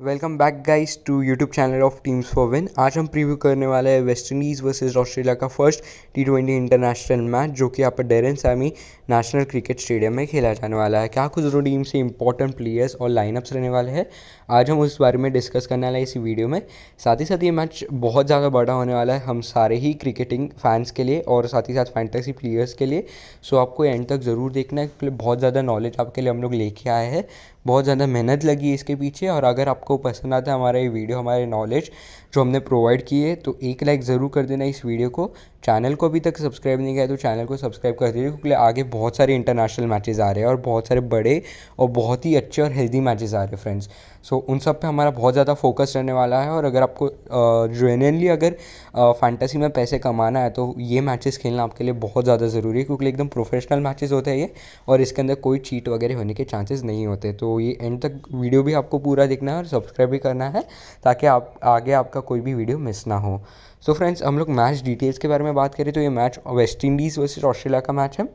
welcome back guys to YouTube channel of teams for win आज हम preview करने वाले हैं वेस्ट इंडीज़ वर्सेज ऑस्ट्रेलिया का first T twenty international match जो कि यहाँ पर Darren Sammy national cricket stadium में खेला जाने वाला है क्या कुछ दोनों टीम से इंपॉर्टेंट प्लेयर्स और लाइनअप्स रहने वाले हैं आज हम उस बारे में डिस्कस करने वाले इसी वीडियो में साथ ही साथ ये मैच बहुत ज़्यादा बड़ा होने वाला है हम सारे ही क्रिकेटिंग फैंस के लिए और साथ ही साथ फैंटेसी प्लेयर्स के लिए सो आपको एंड तक ज़रूर देखना है बहुत ज़्यादा नॉलेज आपके लिए हम लोग लेके आए हैं बहुत ज़्यादा मेहनत लगी इसके पीछे और अगर आपको पसंद आता है हमारा ये वीडियो हमारे नॉलेज जो हमने प्रोवाइड किए तो एक लाइक ज़रूर कर देना इस वीडियो को चैनल को अभी तक सब्सक्राइब नहीं किया तो चैनल को सब्सक्राइब कर दीजिए क्योंकि आगे बहुत सारे इंटरनेशनल मैचेज़ आ रहे हैं और बहुत सारे बड़े और बहुत ही अच्छे और हेल्दी मैचेज आ रहे हैं फ्रेंड्स सो उन सब पे हमारा बहुत ज़्यादा फोकस रहने वाला है और अगर आपको जेनरली अगर फैंटेसी में पैसे कमाना है तो ये मैचेस खेलना आपके लिए बहुत ज़्यादा ज़रूरी है क्योंकि एकदम प्रोफेशनल मैचेस होते हैं ये और इसके अंदर कोई चीट वगैरह होने के चांसेस नहीं होते तो ये एंड तक वीडियो भी आपको पूरा देखना है और सब्सक्राइब भी करना है ताकि आप आगे आपका कोई भी वीडियो मिस ना हो सो so फ्रेंड्स हम लोग मैच डिटेल्स के बारे में बात करें तो ये match West Indies versus Australia का मैच है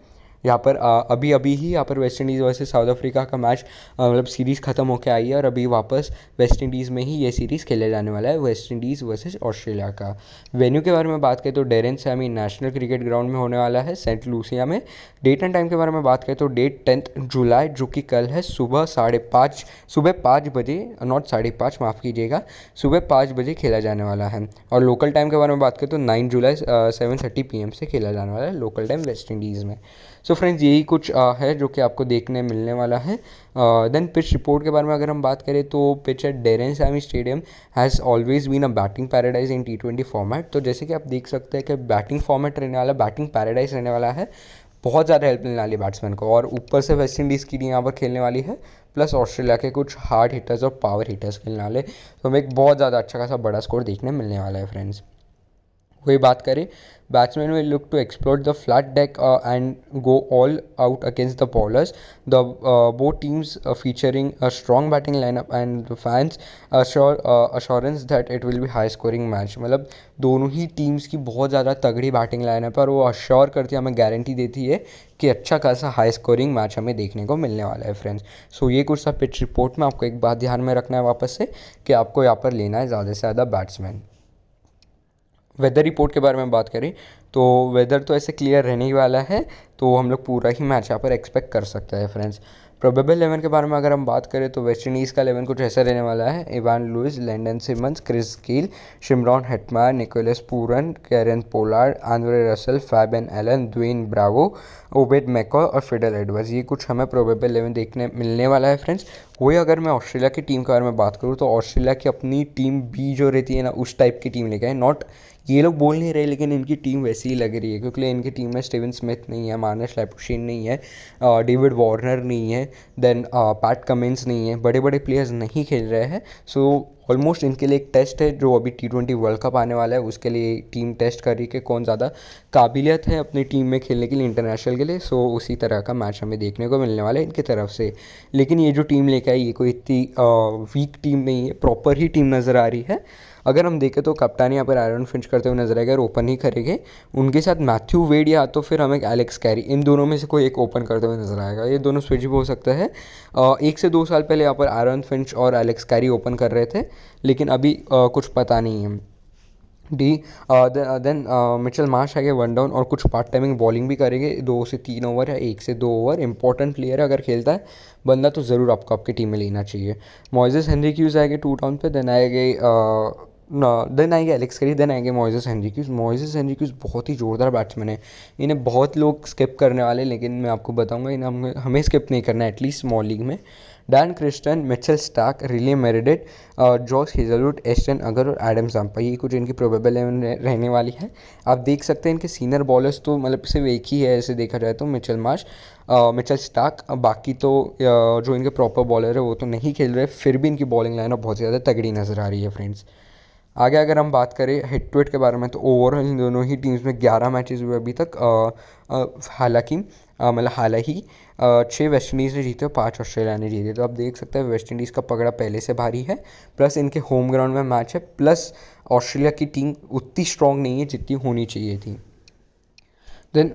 यहाँ पर अभी अभी ही यहाँ पर West Indies versus South Africa का मैच मतलब सीरीज़ ख़त्म होकर आई है और अभी वापस वेस्ट इंडीज़ में ही ये सीरीज़ खेला जाने वाला है वेस्ट इंडीज़ वर्सेज ऑस्ट्रेलिया का वेन्यू के बारे में बात करें तो Darren Sammy national cricket ground में होने वाला है सेंट लूसिया में डेट एंड टाइम के बारे में बात करें तो डेट टेंथ जुलाई जो कि कल है सुबह साढ़े पाँच सुबह पाँच बजे नॉट साढ़े पाँच माफ़ कीजिएगा सुबह पाँच बजे खेला जाने वाला है और लोकल टाइम के बारे में बात करें तो nine July seven thirty P से खेला जाने वाला है लोकल टाइम वेस्ट इंडीज़ में सो so फ्रेंड्स यही कुछ आ, है जो कि आपको देखने मिलने वाला है देन पिच रिपोर्ट के बारे में अगर हम बात करें तो pitch at Darren Sammy stadium has always been a batting paradise in T twenty format तो जैसे कि आप देख सकते हैं कि बैटिंग फॉर्मेट रहने वाला बैटिंग पैराडाइज रहने वाला है बहुत ज़्यादा हेल्प मिलने वाली है बैट्समैन को और ऊपर से वेस्ट इंडीज़ की टीम यहाँ पर खेलने वाली है प्लस ऑस्ट्रेलिया के कुछ हार्ड हिटर्स और पावर हिटर्स खेलने वाले तो हमें एक बहुत ज़्यादा अच्छा खासा बड़ा स्कोर देखने मिलने वाला है फ्रेंड्स वही बात करें batsman will look to explore the flat deck and go all out against the bowlers the both teams featuring a strong batting lineup and the fans assurance that it will be high scoring match मतलब दोनों ही teams की बहुत ज़्यादा तगड़ी batting lineup है और वो अश्योर करती है हमें गारंटी देती है कि अच्छा खासा हाई स्कोरिंग मैच हमें देखने को मिलने वाला है फ्रेंड्स सो so, ये कुछ सब पिच रिपोर्ट में आपको एक बात ध्यान में रखना है वापस से कि आपको यहाँ पर लेना है ज़्यादा से ज़्यादा बैट्समैन वेदर रिपोर्ट के बारे में बात करें तो वेदर तो ऐसे क्लियर रहने ही वाला है तो हम लोग पूरा ही मैच यहाँ पर एक्सपेक्ट कर सकते हैं फ्रेंड्स प्रोबेबल इलेवन के बारे में अगर हम बात करें तो वेस्ट इंडीज़ का इलेवन कुछ ऐसा रहने वाला है Evin Lewis Lendl Simmons Chris Gayle Shimron Hetmyer Nicholas Pooran Kieron Pollard Andre Russell Fabian Allen Dwayne Bravo Obed McCoy और फिडल एडवर्स ये कुछ हमें प्रोबेबल इलेवन देखने मिलने वाला है फ्रेंड्स वही अगर मैं ऑस्ट्रेलिया की टीम के बारे में बात करूँ तो ऑस्ट्रेलिया की अपनी टीम बी जो रहती है ना उस टाइप की टीम लेके आए नॉट ये लोग बोल नहीं रहे लेकिन इनकी टीम वैसी ही लग रही है क्योंकि इनकी टीम में स्टीवन स्मिथ नहीं है मानस लैपोशीन नहीं है डेविड वार्नर नहीं है देन पैट कमिंस नहीं है बड़े बड़े प्लेयर्स नहीं खेल रहे हैं सो ऑलमोस्ट इनके लिए एक टेस्ट है जो अभी टी ट्वेंटी वर्ल्ड कप आने वाला है उसके लिए टीम टेस्ट कर रही है कि कौन ज़्यादा काबिलियत है अपनी टीम में खेलने के लिए इंटरनेशनल के लिए सो उसी तरह का मैच हमें देखने को मिलने वाला है इनकी तरफ से लेकिन ये जो टीम लेके आई ये कोई इतनी वीक टीम नहीं है प्रॉपर ही टीम नज़र आ रही है अगर हम देखें तो कप्तान यहाँ पर आयरन फिंच करते हुए नजर आएगा और ओपन ही करेंगे उनके साथ मैथ्यू वेड या तो फिर हमें एलेक्स कैरी इन दोनों में से कोई एक ओपन करते हुए नजर आएगा ये दोनों स्विच भी हो सकता है एक से दो साल पहले यहाँ पर आयरन फिंच और एलेक्स कैरी ओपन कर रहे थे लेकिन अभी कुछ पता नहीं है डी देन मिचल मार्श आगे वन डाउन और कुछ पार्ट टाइमिंग बॉलिंग भी करेंगे दो से तीन ओवर या एक से दो ओवर इंपॉर्टेंट प्लेयर अगर खेलता है बंदा तो ज़रूर आपको आपकी टीम में लेना चाहिए मोइजेस हेनरी क्यूज आएंगे टू डाउन पे देन आएंगे देन आएंगे एलेक्स करी देन आएंगे मोइजस हेनरिक्यूज मोइजस हेनरिक्यूज बहुत ही ज़ोरदार बैट्समैन है इन्हें बहुत लोग स्किप करने वाले लेकिन मैं आपको बताऊंगा इन्हें हमें हमें स्किप नहीं करना है एटलीस्ट स्मॉल लीग में Dan Christian Mitchell Starc Riley Meredith Josh Hazlewood Ashton Agar और एडम जाम्पा ये कुछ इनकी प्रोबेबल रहने वाली है आप देख सकते हैं इनके सीनियर बॉलर्स तो मतलब सिर्फ एक ही है ऐसे देखा जाए तो मिचल मार्श मिचल स्टार्क बाकी तो uh, जो इनके प्रॉपर बॉलर है वो तो नहीं खेल रहे फिर भी इनकी बॉलिंग लाइनअप बहुत ज़्यादा तगड़ी नज़र आ रही है फ्रेंड्स आगे अगर हम बात करें हेड टू हेड के बारे में तो ओवरऑल इन दोनों ही टीम्स में ग्यारह मैचेस हुए अभी तक हालांकि मतलब ही छः वेस्ट इंडीज़ ने जीते और पाँच ऑस्ट्रेलिया ने जीते तो आप देख सकते हैं वेस्ट इंडीज़ का पकड़ा पहले से भारी है प्लस इनके होम ग्राउंड में मैच है प्लस ऑस्ट्रेलिया की टीम उतनी स्ट्रॉन्ग नहीं है जितनी होनी चाहिए थी then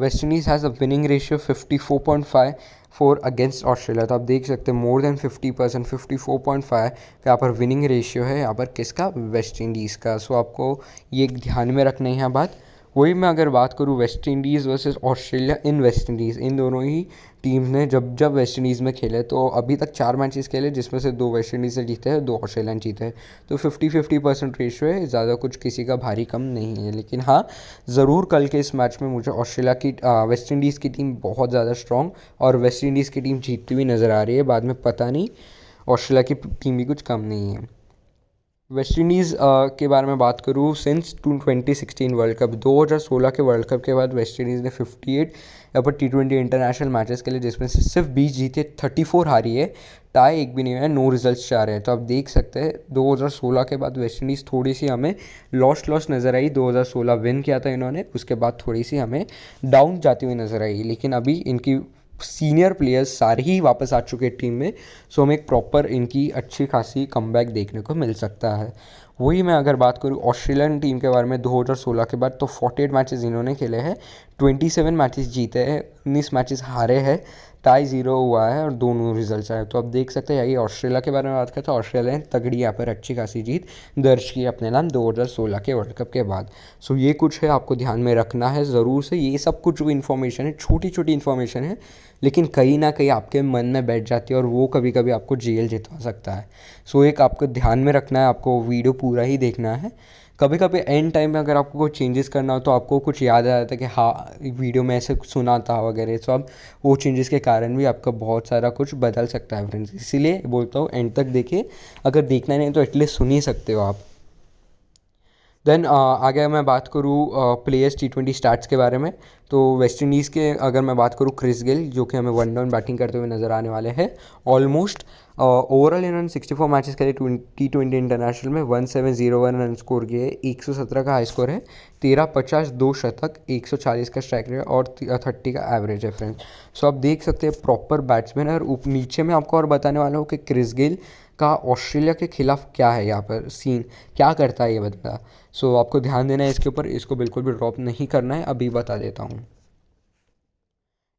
West Indies has a winning ratio fifty four point five four against Australia तो आप देख सकते हैं more than fifty percent fifty four point five यहाँ पर विनिंग रेशियो है यहाँ पर किसका वेस्ट इंडीज़ का सो आपको ये ध्यान में रखना है यहाँ बात वही मैं अगर बात करूँ West Indies versus Australia in West Indies इन दोनों ही टीम ने जब जब वेस्ट इंडीज़ में खेले तो अभी तक चार मैचेस खेले जिसमें से दो वेस्ट इंडीज़ ने जीते हैं दो ऑस्ट्रेलिया ने जीते हैं तो फिफ्टी फिफ्टी परसेंट रेशो है ज़्यादा कुछ किसी का भारी कम नहीं है लेकिन हाँ ज़रूर कल के इस मैच में मुझे ऑस्ट्रेलिया की वेस्ट इंडीज़ की टीम बहुत ज़्यादा स्ट्रॉन्ग और वेस्ट इंडीज़ की टीम जीतती हुई नज़र आ रही है बाद में पता नहीं ऑस्ट्रेलिया की टीम भी कुछ कम नहीं है वेस्ट इंडीज़ uh, के बारे में बात करूँ since two twenty sixteen world cup दो हज़ार सोलह के वर्ल्ड कप के बाद वेस्ट इंडीज़ ने फिफ्टी एट यहाँ पर टी ट्वेंटी इंटरनेशनल मैचेस के लिए जिसमें से सिर्फ बीस जीते थर्टी फोर हारी है टाई एक भी नहीं है नो रिज़ल्ट चाह रहे हैं तो आप देख सकते हैं दो हज़ार सोलह के बाद वेस्ट इंडीज़ थोड़ी सी हमें लॉस्ट लॉस नज़र आई दो हज़ार सोलह विन किया था इन्होंने उसके बाद थोड़ी सी हमें डाउन जाती हुई नज़र आई लेकिन अभी इनकी सीनियर प्लेयर्स सारे ही वापस आ चुके हैं टीम में सो हमें एक प्रॉपर इनकी अच्छी खासी कम देखने को मिल सकता है वही मैं अगर बात करूँ ऑस्ट्रेलियन टीम के बारे में 2016 के बाद तो 48 मैचेस इन्होंने खेले हैं 27 मैचेस जीते हैं उन्नीस मैचेस हारे हैं टाई ज़ीरो हुआ है और दोनों रिजल्ट्स आए तो अब देख सकते हैं यही ऑस्ट्रेलिया के बारे में बात करें तो ऑस्ट्रेलिया ने तगड़ी यहाँ पर अच्छी खासी जीत दर्ज की अपने नाम 2016 के वर्ल्ड कप के बाद सो ये कुछ है आपको ध्यान में रखना है ज़रूर से ये सब कुछ जो इन्फॉर्मेशन है छोटी छोटी इन्फॉर्मेशन है लेकिन कहीं ना कहीं आपके मन में बैठ जाती है और वो कभी कभी आपको जेल जितवा सकता है सो एक आपको ध्यान में रखना है आपको वीडियो पूरा ही देखना है कभी कभी एंड टाइम में अगर आपको कुछ चेंजेस करना हो तो आपको कुछ याद आ जाता है कि हाँ वीडियो में ऐसे सुना था वगैरह सो अब वो चेंजेस के कारण भी आपका बहुत सारा कुछ बदल सकता है फ्रेंड्स इसीलिए बोलता हूँ एंड तक देखिए अगर देखना नहीं तो एटलीस्ट सुन ही सकते हो आप देन uh, आगे मैं बात करूँ प्लेयर्स टी ट्वेंटी स्टार्ट्स के बारे में तो वेस्ट इंडीज़ के अगर मैं बात करूँ क्रिस गिल जो कि हमें वन डाउन बैटिंग करते हुए नज़र आने वाले हैं ऑलमोस्ट ओवरऑल इन्होंने 64 मैचेस खेले टी ट्वेंटी इंटरनेशनल में one seven zero one run score किए एक सौ सत्रह का हाई स्कोर है तेरह पचास दो शतक एक सौ चालीस का स्ट्राइक रेट और थर्टी का एवरेज है फ्रेंड सो आप देख सकते हैं प्रॉपर बैट्समैन है और उप नीचे में आपको और बताने वाला हूँ कि क्रिस गिल का ऑस्ट्रेलिया के खिलाफ क्या है यहाँ पर सीन क्या करता है ये बंदा सो so, आपको ध्यान देना है इसके ऊपर इसको बिल्कुल भी ड्रॉप नहीं करना है अभी बता देता हूँ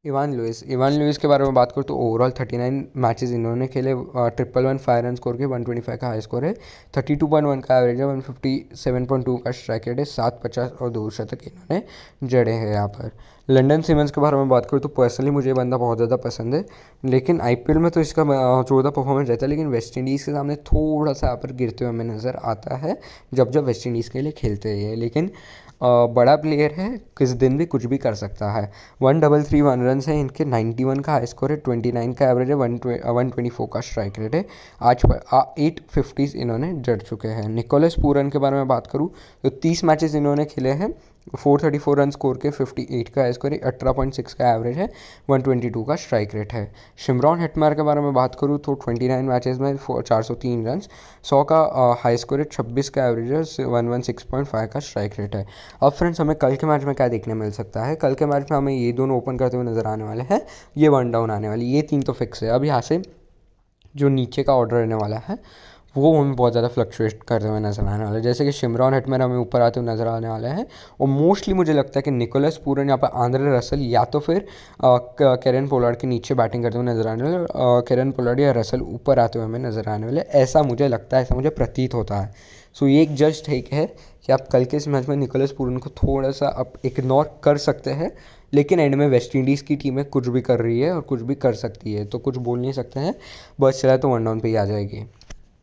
इवान लुइस इवान लुइस के बारे में बात करूँ तो ओवरऑल थर्टी नाइन मैचेज इन्होंने खेले triple one five run score के वन ट्वेंटी फाइव का हाई स्कोर है थर्टी टू पॉइंट वन का एवरेज है one fifty seven point two का स्ट्राइक रेट है सात पचास और दो शतक इन्होंने जड़े हैं यहाँ पर लंडन सीमेंस के बारे में बात करूँ तो पर्सनली मुझे बंदा बहुत ज़्यादा पसंद है लेकिन आई में तो इसका चौदह परफॉर्मेंस रहता है लेकिन वेस्ट इंडीज़ के सामने थोड़ा सा यहाँ पर गिरते हुए हमें नज़र आता है जब जब वेस्ट इंडीज़ के लिए खेलते हैं लेकिन बड़ा प्लेयर है किस दिन भी कुछ भी कर सकता है one double three one run है इनके नाइन्टी वन का हाई स्कोर है ट्वेंटी नाइन का एवरेज है वन वन ट्वेंटी फोर का स्ट्राइक रेट है आज पर एट फिफ्टीज़ इन्होंने जड़ चुके हैं निकोलस पूरन के बारे में बात करूँ तो तीस मैचेस इन्होंने खेले हैं four thirty four run score के फिफ्टी एट का स्कोर अठारह पॉइंट सिक्स का एवरेज है वन ट्वेंटी टू का स्ट्राइक रेट है शिमरॉन हेटमार के बारे में बात करूँ तो ट्वेंटी नाइन मैचेज में चार सौ तीन रन सौ का हाई स्कोर है छब्बीस का एवरेज है one one six point five का स्ट्राइक रेट है अब फ्रेंड्स हमें कल के मैच में क्या देखने मिल सकता है कल के मैच में हमें ये दोनों ओपन करते हुए नजर आने वाले हैं ये वन डाउन आने वाली ये तीन तो फिक्स है अब यहाँ से जो नीचे का ऑर्डर रहने वाला है वो हमें बहुत ज़्यादा फ्लक्चुएट करते हुए नजर आने वाले जैसे कि शिमरॉन हटमर हमें ऊपर आते हुए नजर आने वाले हैं और मोस्टली मुझे लगता है कि निकोलस पूरन यहाँ पर आंद्रे रसल या तो फिर करन पोलार्ड के नीचे बैटिंग करते हुए नजर आने वाले कैरन पोलार्ड या रसल ऊपर आते हुए हमें नजर आने वाले ऐसा मुझे लगता है ऐसा मुझे प्रतीत होता है सो ये एक जस्ट ठीक है कि आप कल के इस मैच में निकोलस पूरन को थोड़ा सा आप इग्नोर कर सकते हैं लेकिन एंड में वेस्ट इंडीज़ की टीमें कुछ भी कर रही है और कुछ भी कर सकती है तो कुछ बोल नहीं सकते हैं बस चला तो वन डाउन पर ही आ जाएगी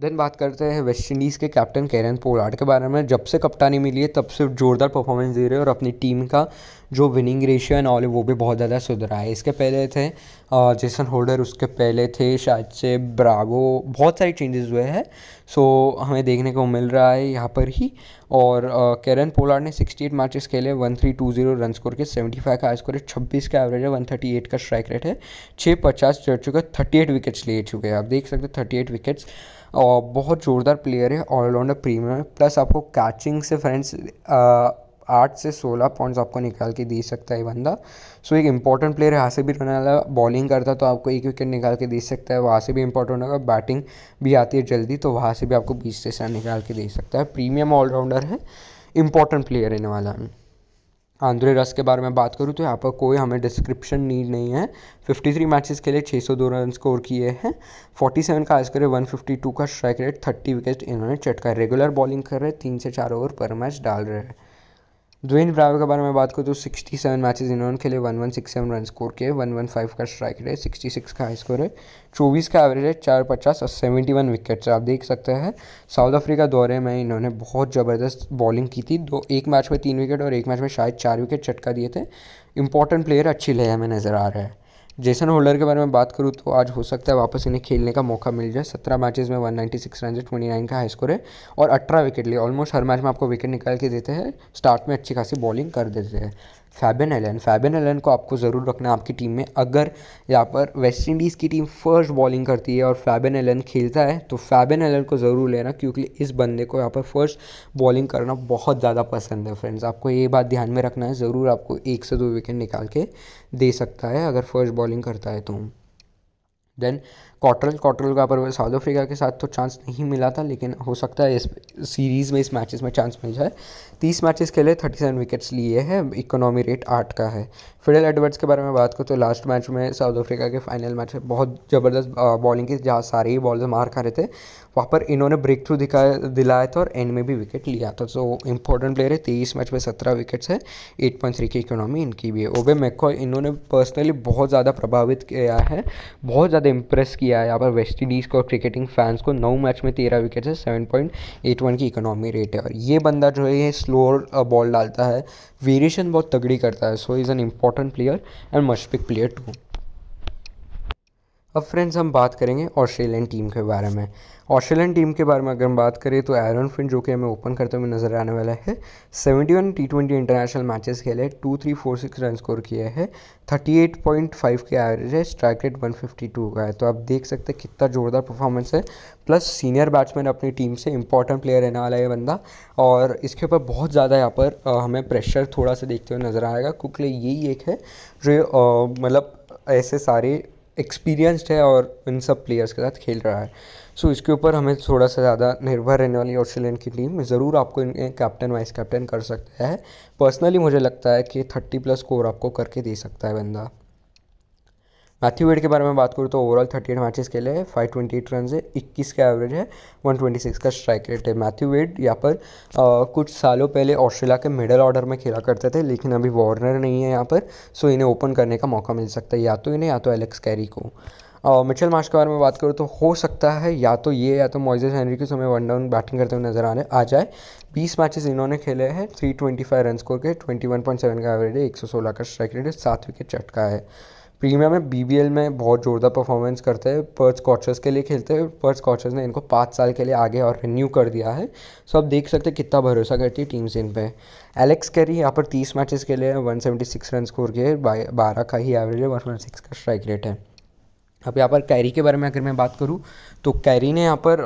देन बात करते हैं वेस्ट इंडीज़ के कैप्टन कैरन पोलार्ड के बारे में जब से कप्तानी मिली है तब से जोरदार परफॉर्मेंस दे रहे हैं और अपनी टीम का जो विनिंग रेशियो एंड ऑल वो भी बहुत ज़्यादा सुधरा है इसके पहले थे जेसन होल्डर उसके पहले थे शायद से ब्रागो बहुत सारे चेंजेस हुए हैं सो हमें देखने को मिल रहा है यहाँ पर ही और कैरन पोलार्ड ने सिक्सटी एट मैचेस खेले one three two zero run score के सेवेंटी फाइव का स्कोर है छब्बीस का एवरेज है वन थर्टी एट का स्ट्राइक रेट है छः पचास चढ़ चुके थर्टी एट विकेट्स ले चुके हैं आप देख सकते थर्टी एट विकेट्स और बहुत ज़ोरदार प्लेयर है ऑलराउंडर प्रीमियर प्लस आपको कैचिंग से फ्रेंड्स आठ से सोलह पॉइंट्स आपको निकाल के दे सकता है बंदा सो so, एक इंपॉर्टेंट प्लेयर यहाँ से भी रहने वाला बॉलिंग करता तो आपको एक विकेट निकाल के दे सकता है वहाँ से भी इंपॉर्टेंट होगा बैटिंग भी आती है जल्दी तो वहाँ से भी आपको बीस से निकाल के दे सकता है प्रीमियम ऑलराउंडर है इंपॉर्टेंट प्लेयर रहने वाला है आंद्रे रस के बारे में बात करूँ तो यहाँ पर कोई हमें डिस्क्रिप्शन नीड नहीं है 53 मैचेस के लिए 602 रन स्कोर किए हैं 47 का आज करें वन का स्ट्राइक रेट 30 विकेट इन्होंने चटका रेगुलर बॉलिंग कर रहे हैं तीन से चार ओवर पर मैच डाल रहे हैं द्वेन ब्रावो के बारे में बात करूँ तो सिक्सटी सेवन मैचेज इन्होंने खेले one one six seven run score किए वन वन फाइव का स्ट्राइक रेट सिक्सटी सिक्स का हाई स्कोर है चौबीस का एवरेज है चार पचास और सेवेंटी वन विकेट से आप देख सकते हैं साउथ अफ्रीका दौरे में इन्होंने बहुत ज़बरदस्त बॉलिंग की थी दो एक मैच में तीन विकेट और एक मैच में शायद चार विकेट चटका दिए थे इंपॉर्टेंट प्लेयर अच्छी लय में नज़र आ रहा है जेसन होल्डर के बारे में बात करूँ तो आज हो सकता है वापस इन्हें खेलने का मौका मिल जाए सत्रह मैचेस में 196 रन ट्वेंटी नाइन का हाई स्कोर है और अठारह विकेट लिए ऑलमोस्ट हर मैच में आपको विकेट निकाल के देते हैं स्टार्ट में अच्छी खासी बॉलिंग कर देते हैं फैबन एलन फैबिन एलन को आपको ज़रूर रखना है आपकी टीम में अगर यहाँ पर वेस्ट इंडीज़ की टीम फर्स्ट बॉलिंग करती है और फैबन एलन खेलता है तो फैबन एलन को ज़रूर लेना क्योंकि इस बंदे को यहाँ पर फर्स्ट बॉलिंग करना बहुत ज़्यादा पसंद है फ्रेंड्स आपको ये बात ध्यान में रखना है ज़रूर आपको एक से दो विकेट निकाल के दे सकता है अगर फर्स्ट बॉलिंग करता है तो देन कॉटरल कॉटरल का पर साउथ अफ्रीका के साथ तो चांस नहीं मिला था लेकिन हो सकता है इस सीरीज़ में इस मैचेस में चांस मिल जाए तीस मैचेस खेले थर्टी सेवन विकेट्स लिए हैं इकोनॉमी रेट आठ का है फिडल एडवर्ड्स के बारे में बात करूँ तो लास्ट मैच में साउथ अफ्रीका के फाइनल मैच में बहुत ज़बरदस्त बॉलिंग की जहाँ सारे ही बॉल्स मार खा रहे थे वहाँ पर इन्होंने ब्रेक थ्रू दिखाया दिलाया था और एंड में भी विकेट लिया था तो इंपॉर्टेंट प्लेयर है तेईस मैच में सत्रह विकेट्स है एट पॉइंट थ्री की इकोनॉमी इनकी भी है ओबे मैको इन्होंने पर्सनली बहुत ज़्यादा प्रभावित किया है बहुत ज़्यादा इंप्रेस किया है यहाँ पर वेस्ट इंडीज़ को क्रिकेटिंग फैंस को नौ मैच में तेरह विकेट है सेवन पॉइंट एट वन की इकोनॉमी रेट है और ये बंदा जो है ये स्लो बॉल डालता है वेरिएशन बहुत तगड़ी करता है so is an important player and must pick player too अब फ्रेंड्स हम बात करेंगे ऑस्ट्रेलियन टीम के बारे में ऑस्ट्रेलियन टीम के बारे में अगर हम बात करें तो एरन फिन जो कि हमें ओपन करते हुए नजर आने वाला है seventy one T twenty international matches खेले two three four six run score किए हैं थर्टी एट पॉइंट फाइव के एवरेज है strike rate one fifty two का है तो आप देख सकते हैं कितना जोरदार परफॉर्मेंस है प्लस सीनियर बैट्समैन अपनी टीम से इंपॉर्टेंट प्लेयर रहने वाला है बंदा और इसके ऊपर बहुत ज़्यादा यहाँ पर हमें प्रेशर थोड़ा सा देखते हुए नजर आएगा क्योंकि यही एक है जो मतलब ऐसे सारे एक्सपीरियंस्ड है और इन सब प्लेयर्स के साथ खेल रहा है सो so, इसके ऊपर हमें थोड़ा सा ज़्यादा निर्भर रहने वाली ऑस्ट्रेलियन की टीम ज़रूर आपको कैप्टन वाइस कैप्टन कर सकता है पर्सनली मुझे लगता है कि थर्टी प्लस स्कोर आपको करके दे सकता है बंदा मैथ्यू वेड के बारे में बात करूँ तो ओवरऑल थर्टी एट मैचेस खेले हैं फाइव ट्वेंटी एट रन है इक्कीस का एवरेज है वन ट्वेंटी सिक्स का स्ट्राइक रेट है मैथ्यू वेड यहाँ पर आ, कुछ सालों पहले ऑस्ट्रेलिया के मिडल ऑर्डर में खेला करते थे लेकिन अभी वार्नर नहीं है यहाँ पर सो इन्हें ओपन करने का मौका मिल सकता है या तो इन्हें या तो एलेक्स कैरी को मिचल मार्श के बारे में बात करूँ तो हो सकता है या तो ये या तो मोइजेस हेनरी के समय वन डाउन बैटिंग करते हुए नजर आने आ जाए 20 मैचेस इन्होंने खेले हैं 325 रन स्कोर के 21.7 का एवरेज है 116 का स्ट्राइक रेट है सात विकेट चटका है प्रीमियर में बी में बहुत जोरदार परफॉर्मेंस करते हैं पर्थ कॉचर्स के लिए खेलते हैं पर्थ कॉचर्स ने इनको पाँच साल के लिए आगे और रिन्यू कर दिया है सो आप देख सकते हैं कितना भरोसा करती है टीम्स इन पर एलेक्स कैरी यहाँ पर तीस मैचेस के लिए one seventy six run score किए बारह का ही एवरेज है वन का स्ट्राइक रेट है अब यहाँ पर कैरी के बारे में अगर मैं बात करूँ तो कैरी ने यहाँ पर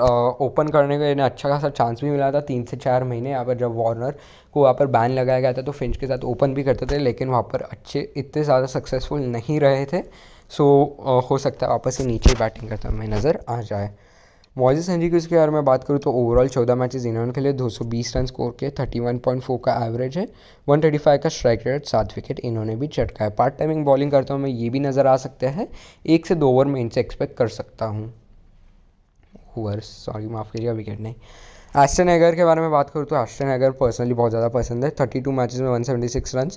ओपन करने का इन्हें अच्छा खासा चांस भी मिला था तीन से चार महीने यहाँ पर जब वार्नर को वहाँ पर बैन लगाया गया था तो फिंच के साथ ओपन भी करते थे लेकिन वहाँ पर अच्छे इतने ज़्यादा सक्सेसफुल नहीं रहे थे सो हो सकता है वापस से नीचे बैटिंग करता हमें नज़र आ जाए मोजिस हेनरी की उसके बारे में बात करूँ तो ओवरऑल चौदह मैचेस इन्होंने खेले 220 रन स्कोर पॉइंट 31.4 का एवरेज है 135 का स्ट्राइक रेट सात विकेट इन्होंने भी चटका है पार्ट टाइमिंग बॉलिंग करते हुए ये भी नज़र आ सकते हैं एक से दो ओवर में इनसे एक्सपेक्ट कर सकता हूँ ओवर सॉरी माफ़ करिएगा विकेट नहीं एस्टन एगर के बारे में बात करूँ तो एस्टन एगर पर्सनली बहुत ज़्यादा पसंद है थर्टी टू मैचेस में one seventy six run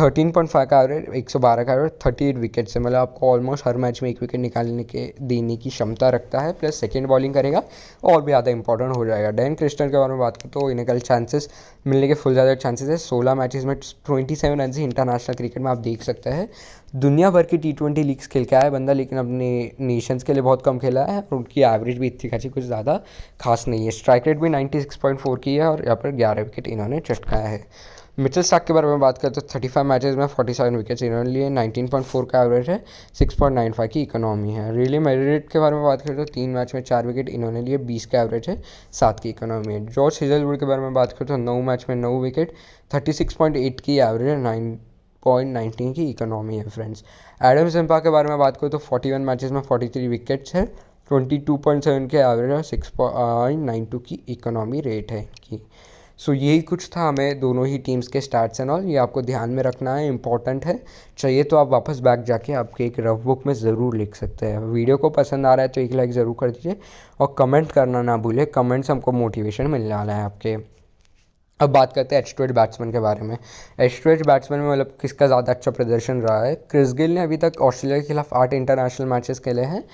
thirteen point five का एवरेज एक सौ बारह का एवरेज थर्टी एट विकेट से मतलब आपको ऑलमोस्ट हर मैच में एक विकेट निकालने के देने की क्षमता रखता है प्लस सेकेंड बॉलिंग करेगा और भी ज़्यादा इंपॉर्टेंट हो जाएगा डैन क्रिस्टर के बारे में बात करें तो इन्हें कल चांसेस मिलने के फुल ज़्यादा चांसेस है सोलह मैचेज में ट्वेंटी सेवन रन से इंटरनेशनल क्रिकेट में आप देख सकते हैं दुनिया भर की टी ट्वेंटी लीग्स खेल के आया बंदा लेकिन अपने नेशंस के लिए बहुत कम खेला है और उनकी एवरेज भी इतनी खासी कुछ ज़्यादा खास नहीं है स्ट्राइक रेट भी नाइन्टी सिक्स पॉइंट फोर की है और यहाँ पर ग्यारह विकेट इन्होंने चटकाया है मिचल स्टाक के बारे में बात करें तो थर्टी फाइव मैचेज में फोर्टी सेवन विकेट्स इन्होंने लिए नाइनटीन पॉइंट फोर का एवरेज है सिक्स पॉइंट नाइन फाइव की इकोनॉमी है रियली मेरिट के बारे में बात करें तो तीन मैच में चार विकेट इन्होंने लिए बीस का एवरेज है सात की इकोनॉमी है जॉर्ज हिजलवुड के बारे में बात करें तो नौ मैच में नौ wicket thirty six point eight की एवरेज है नाइन पॉइंट नाइनटीन की इकोनॉमी है फ्रेंड्स एडम सिंपा के बारे में बात करें तो फोर्टी वन मैचेज में फोर्टी थ्री विकेट्स है ट्वेंटी टू पॉइंट सेवन के एवरेज और सिक्स पॉइंट नाइन टू की इकोनॉमी रेट है सो so, यही कुछ था हमें दोनों ही टीम्स के स्टार्ट्स एंड ऑल ये आपको ध्यान में रखना है इंपॉर्टेंट है चाहिए तो आप वापस बैक जाके आपके एक रफ बुक में ज़रूर लिख सकते हैं वीडियो को पसंद आ रहा है तो एक लाइक ज़रूर कर दीजिए और कमेंट करना ना भूलें कमेंट्स हमको मोटिवेशन मिलने वाला है आपके अब बात करते हैं एस्ट्रेट बैट्समैन के बारे में एस्ट्रेट बैट्समैन में मतलब किसका ज़्यादा अच्छा प्रदर्शन रहा है क्रिस गिल ने अभी तक ऑस्ट्रेलिया के खिलाफ आठ इंटरनेशनल मैचेस खेले हैं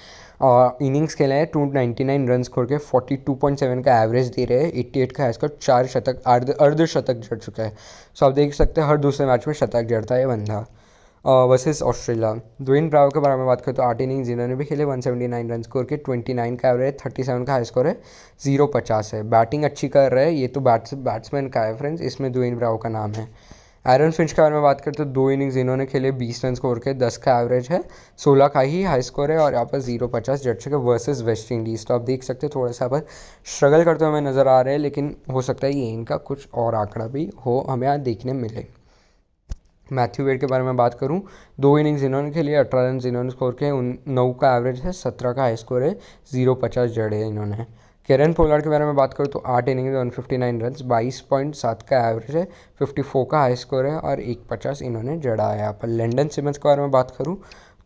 इनिंग्स uh, खेले हैं टू नाइन्टी नाइन रन खोल के फोर्टी टू पॉइंट सेवन का एवरेज दे रहे हैं एट्टी एट का इसका चार शतक अर्ध अर्ध शतक जड़ चुका है सो आप देख सकते हैं हर दूसरे मैच में शतक जड़ता है बंदा वर्सेस ऑस्ट्रेलिया द्विन ब्रावो के बारे में बात करें तो आठ इनिंग्स इन्होंने भी खेले one seventy nine run score के ट्वेंटी नाइन का एवरेज थर्टी सेवन का हाई स्कोर है जीरो पचास है बैटिंग अच्छी कर रहे हैं ये तो बैट्स बैट्समैन का है फ्रेंड्स इसमें द्विन ब्रावो का नाम है आयरन फिंच के बारे में बात करते तो दो इनिंग्स इन्होंने खेले बीस रन स्कोर के दस का एवरेज है सोलह का ही हाई स्कोर है और यहाँ पर जीरो पचास जट चुके वर्सेज़ वेस्ट इंडीज़ तो आप देख सकते हैं थोड़ा सा पर स्ट्रगल करते हुए नज़र आ रहे हैं लेकिन हो सकता है ये इनका कुछ और आंकड़ा भी हो हमें यहाँ देखने मिले मैथ्यू वेड के बारे में बात करूं दो इनिंग्स इन्होंने खेली अठारह रन इन्होंने स्कोर किए उन नौ का एवरेज है सत्रह का हाई स्कोर है जीरो पचास जड़े इन्होंने किरण पोलार्ड के बारे में बात करूँ तो आठ innings one fifty nine run बाईस पॉइंट सात का एवरेज है फिफ्टी फोर का हाई स्कोर है और एक पचास इन्होंने जड़ा है यहाँ पर लंडन सिमंस के बारे में बात करूँ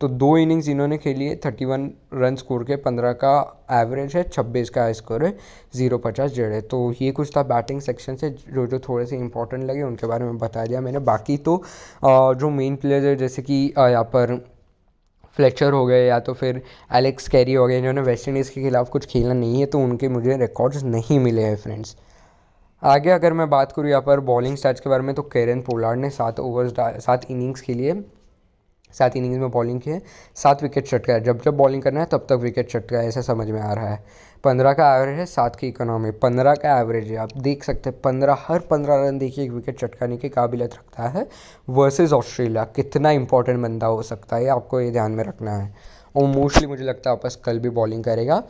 तो दो इनिंग्स इन्होंने खेली है थर्टी वन रन स्कोर के पंद्रह का एवरेज है छब्बीस का हाई स्कोर है जीरो पचास जड़े तो ये कुछ था बैटिंग सेक्शन से जो जो थोड़े से इंपॉर्टेंट लगे उनके बारे में बता दिया मैंने बाकी तो जो मेन प्लेयर्स है जैसे कि यहाँ पर फ्लेचर हो गए या तो फिर एलेक्स कैरी हो गए इन्होंने वेस्ट इंडीज़ के खिलाफ कुछ खेला नहीं है तो उनके मुझे रिकॉर्ड्स नहीं मिले हैं फ्रेंड्स आगे अगर मैं बात करूँ यहाँ पर बॉलिंग स्टार्च के बारे में तो केरन पोलार्ड ने सात ओवर्स सात इनिंग्स के लिए सात इनिंग्स में बॉलिंग की है सात विकेट छटका है जब जब बॉलिंग करना है तब तक विकेट छटका है ऐसा समझ में आ रहा है पंद्रह का एवरेज है सात की इकोनॉमी पंद्रह का एवरेज है आप देख सकते हैं पंद्रह हर पंद्रह रन देखिए एक विकेट चटकाने की काबिलियत रखता है वर्सेस ऑस्ट्रेलिया कितना इंपॉर्टेंट बंदा हो सकता है आपको ये ध्यान में रखना है और मोस्टली मुझे लगता है आपस कल भी बॉलिंग करेगा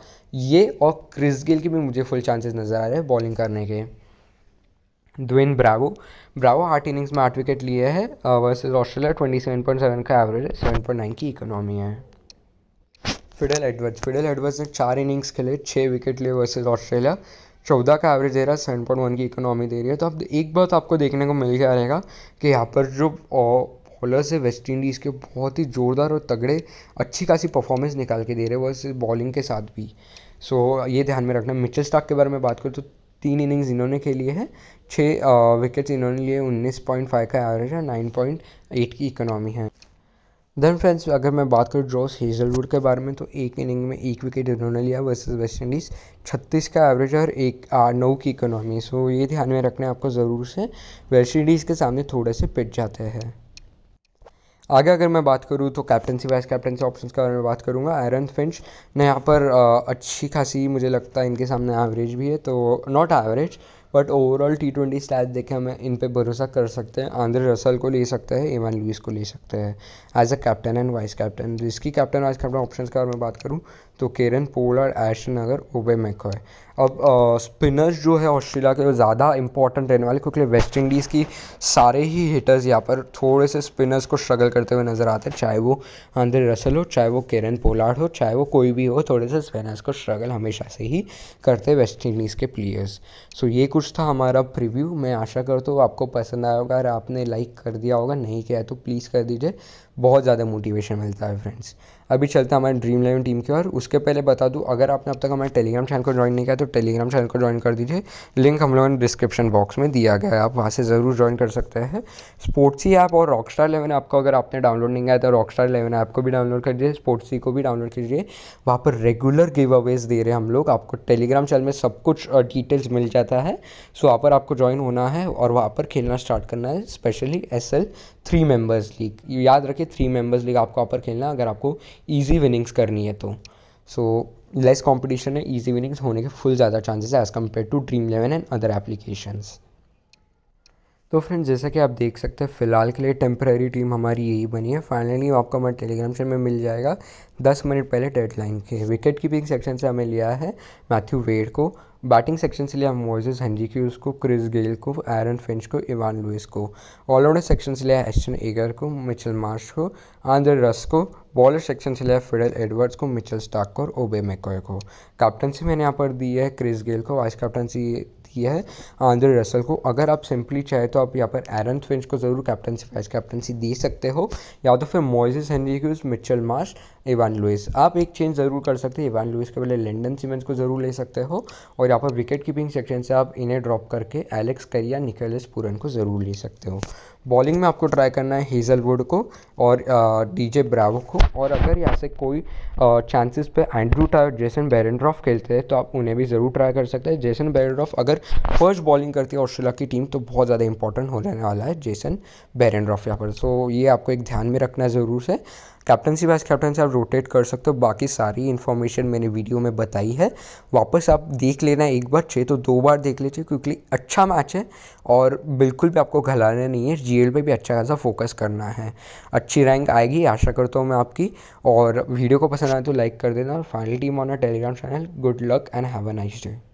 ये और क्रिस गिल की भी मुझे फुल चांसेस नज़र आ रहे हैं बॉलिंग करने के द्विन ब्रावो ब्रावो आठ इनिंग्स में आठ विकेट लिए है versus Australia twenty seven point seven का एवरेज है सेवन पॉइंट नाइन की इकोनॉमी है फिडल एडवर्ड्स फिडल एडवर्ड्स ने चार इनिंग्स खेले छः विकेट लिए वर्सेज ऑस्ट्रेलिया चौदह का एवरेज दे रहा है सेवन पॉइंट वन की इकोनॉमी दे रही है तो अब एक बात आपको देखने को मिल गया रहेगा कि यहाँ पर जो बॉलर्स है वेस्ट इंडीज़ के बहुत ही ज़ोरदार और तगड़े अच्छी खासी परफॉर्मेंस निकाल के दे रहे हैं वर्स बॉलिंग के साथ भी सो so, ये ध्यान में रखना मिचल स्टाक के बारे में बात करूँ तो तीन इनिंग्स इन्होंने खेली है छः विकेट्स इन्होंने लिए उन्नीस पॉइंट फाइव का एवरेज है नाइन पॉइंट एट की इकोनॉमी है देन फ्रेंड्स अगर मैं बात करूँ जॉस हेजलवुड के बारे में तो एक इनिंग में एक विकेट इन्होंने लिया वर्सेज वेस्ट इंडीज़ छत्तीस का एवरेज और एक नौ की इकोनॉमी सो ये ध्यान में रखना आपको ज़रूर से वेस्ट इंडीज़ के सामने थोड़े से पिट जाते हैं आगे अगर मैं बात करूँ तो कैप्टनसी वाइस कैप्टनसी ऑप्शन के बारे में बात करूँगा आयरन फिंच ने यहाँ पर अच्छी खासी मुझे लगता है इनके सामने एवरेज भी है तो not average but overall T twenty stats देखे हमें इन पर भरोसा कर सकते हैं आंध्र रसल को ले सकते हैं एवन लुइस को ले सकते हैं as a captain and vice captain जिसकी कैप्टन वाइस कैप्टन ऑप्शन बारे में बात करूँ तो केरन पोल एशन अगर ओबे मैको है अब स्पिनर्स जो है ऑस्ट्रेलिया के ज़्यादा इंपॉर्टेंट रहने वाले क्योंकि वेस्ट इंडीज़ की सारे ही हिटर्स यहाँ पर थोड़े से स्पिनर्स को स्ट्रगल करते हुए नज़र आते हैं चाहे वो आंद्रे रसल हो चाहे वो केरन पोलार्ड हो चाहे वो कोई भी हो थोड़े से स्पिनर्स को स्ट्रगल हमेशा से ही करते वेस्ट इंडीज़ के प्लेयर्स सो ये कुछ था हमारा प्रिव्यू मैं आशा करता हूँ आपको पसंद आया होगा अगर आपने लाइक कर दिया होगा नहीं किया तो प्लीज़ कर दीजिए बहुत ज़्यादा मोटिवेशन मिलता है फ्रेंड्स अभी चलते हैं हमारे ड्रीम इलेवन टीम की और उसके पहले बता दूँ अगर आपने अब तक हमारे टेलीग्राम चैनल को ज्वाइन नहीं किया तो टेलीग्राम चैनल को ज्वाइन कर दीजिए लिंक हम लोगों ने डिस्क्रिप्शन बॉक्स में दिया गया है आप वहाँ से ज़रूर ज्वाइन कर सकते हैं स्पोर्ट्सी ऐप और रॉक स्टार इलेवन ऐप अगर आपने डाउनलोड नहीं किया तो रॉक स्टार इलेवन ऐप को भी डाउनलोड कर दीजिए स्पोर्ट्सी को भी डाउनलोड कीजिए वहाँ पर रेगुलर गिव अवेज दे रहे हैं हम लोग आपको टेलीग्राम चैनल में सब कुछ डिटेल्स मिल जाता है सो वहाँ पर आपको ज्वाइन होना है और वहाँ पर खेलना स्टार्ट करना है specially as three members league याद रखिए थ्री मेंबर्स लीग आपको अपर खेलना अगर आपको ईजी विनिंग्स करनी है तो सो लेस कॉम्पिटिशन है ईजी विनिंग्स होने के फुल ज़्यादा चांसेस है as compared to Dream Eleven and other applications तो फ्रेंड जैसा कि आप देख सकते हैं फ़िलहाल के लिए टेम्प्रेरी टीम हमारी यही बनी है फाइनली आपको हमारे टेलीग्राम से में मिल जाएगा दस मिनट पहले डेडलाइन के विकेट कीपिंग सेक्शन से हमें लिया है मैथ्यू वेड को बैटिंग सेक्शन से लिया मोजेस क्यूज को क्रिस गेल को एरन फिंच को इवान लुइस को ऑलराउंडर सेक्शन से लिया एस्टन एगर को मिचल मार्श को आंद्र रस को बॉलर सेक्शन से लिया फिडल एडवर्ड्स को मिचल स्टाक को और ओबे मैकॉय को कैप्टनसी मैंने यहाँ पर दी है क्रिस गेल को वाइस कैप्टनसी किया है आंद्रे रसल को अगर आप सिंपली चाहे तो आप यहाँ पर एरन फिंच को ज़रूर कैप्टनसी वाइस कैप्टनसी दे सकते हो या तो फिर Moises Henriques Mitchell Marsh Evin Lewis आप एक चेंज ज़रूर कर सकते हैं एवान लुइस के पहले लंडन सीमेंस को ज़रूर ले सकते हो और यहाँ पर विकेट कीपिंग सेक्शन से आप इन्हें ड्रॉप करके एलेक्स करिया निकोलस पूरन को ज़रूर ले सकते हो बॉलिंग में आपको ट्राई करना है हेजलवुड को और डीजे ब्रावो को और अगर यहाँ से कोई चांसेस पे एंड्रू टायर जेसन बैरेंड्रॉफ खेलते हैं तो आप उन्हें भी ज़रूर ट्राई कर सकते हैं जेसन बैरनड्रॉफ अगर फर्स्ट बॉलिंग करती है ऑस्ट्रेलिया की टीम तो बहुत ज़्यादा इंपॉर्टेंट हो जाने वाला है जेसन बैरेंड्रॉफ यहाँ पर सो ये आपको एक ध्यान में रखना ज़रूर है कैप्टनसी वाइस कैप्टन से आप रोटेट कर सकते हो बाकी सारी इन्फॉर्मेशन मैंने वीडियो में बताई है वापस आप देख लेना एक बार चाहिए तो दो बार देख लीजिए क्योंकि अच्छा मैच है और बिल्कुल भी आपको घलाना नहीं है जी पे भी अच्छा खासा फोकस करना है अच्छी रैंक आएगी आशा करता हूँ मैं आपकी और वीडियो को पसंद आए तो लाइक कर देना final team on Telegram channel good luck and have a nice day